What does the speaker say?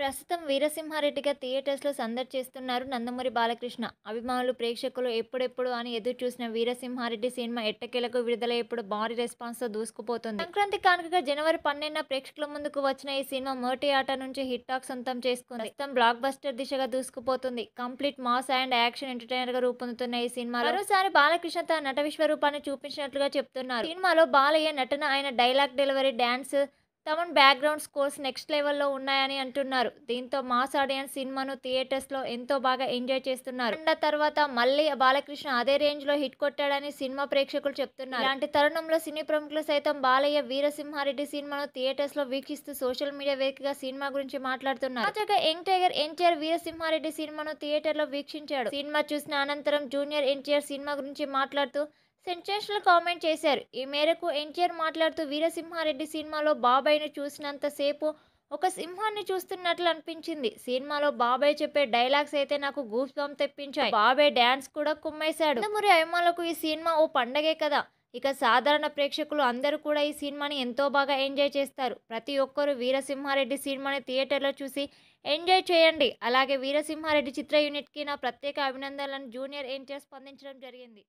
ప్రస్తుతం వీరసింహారెడ్డిగా థియేటర్స్లో సందడి చేస్తున్నారు నందమూరి బాలకృష్ణ అభిమానులు ప్రేక్షకులు ఎప్పుడెప్పుడు అని ఎదురు చూసిన వీరసింహారెడ్డి సినిమా ఎట్టకేలకు విడుదల ఇప్పుడు భారీ రెస్పాన్స్తో దూసుకుపోతుంది సంక్రాంతి కానుకగా జనవరి పన్నెండున ప్రేక్షకుల ముందుకు వచ్చిన ఈ సినిమా మోటి ఆట నుంచి హిట్ టాక్ సొంతం చేసుకుంది ప్రస్తుతం బ్లాక్ బస్టర్ దిశగా దూసుకుపోతుంది కంప్లీట్ మాస్ అండ్ యాక్షన్ ఎంటర్టైనర్గా రూపొందుతున్న ఈ సినిమా మరోసారి బాలకృష్ణ తన నట విశ్వరూపాన్ని చూపించినట్లుగా చెప్తున్నారు సినిమాలో బాలయ్య నటన ఆయన dialogue delivery dance Thaman background scores next లెవెల్లో ఉన్నాయని అంటున్నారు దీంతో మాస్ ఆడియన్స్ సినిమాను థియేటర్స్లో ఎంతో బాగా ఎంజాయ్ చేస్తున్నారు అండ తర్వాత మళ్ళీ బాలకృష్ణ అదే రేంజ్లో హిట్ కొట్టాడని సినిమా ప్రేక్షకులు చెప్తున్నారు ఇలాంటి తరుణంలో సినీ ప్రముఖులు సైతం బాలయ్య వీరసింహారెడ్డి సినిమాను థియేటర్స్లో వీక్షిస్తూ సోషల్ మీడియా వేదికగా సినిమా గురించి మాట్లాడుతున్నారు తాజాగా యంగ్ టైగర్ ఎన్టీఆర్ వీరసింహారెడ్డి సినిమాను థియేటర్లో వీక్షించాడు సినిమా చూసిన అనంతరం జూనియర్ ఎన్టీఆర్ సినిమా గురించి మాట్లాడుతూ సెన్సేషనల్ కామెంట్ చేశారు ఈ మేరకు ఎన్టీఆర్ మాట్లాడుతూ వీరసింహారెడ్డి సినిమాలో బాబాయ్ను చూసినంతసేపు ఒక సింహాన్ని చూస్తున్నట్లు అనిపించింది సినిమాలో బాబాయ్ చెప్పే డైలాగ్స్ అయితే నాకు గూఫ్ బామ్ తెప్పించాయి బాబాయ్ డ్యాన్స్ కూడా కుమ్మేశాడు నందమూరి అభిమానులకు ఈ సినిమా ఓ పండగే కదా ఇక సాధారణ ప్రేక్షకులు అందరూ కూడా ఈ సినిమాని ఎంతో బాగా ఎంజాయ్ చేస్తారు ప్రతి ఒక్కరూ వీరసింహారెడ్డి సినిమాని థియేటర్లో చూసి ఎంజాయ్ చేయండి అలాగే వీరసింహారెడ్డి చిత్ర యూనిట్కి నా ప్రత్యేక అభినందనలను జూనియర్ ఎన్టీఆర్ స్పందించడం జరిగింది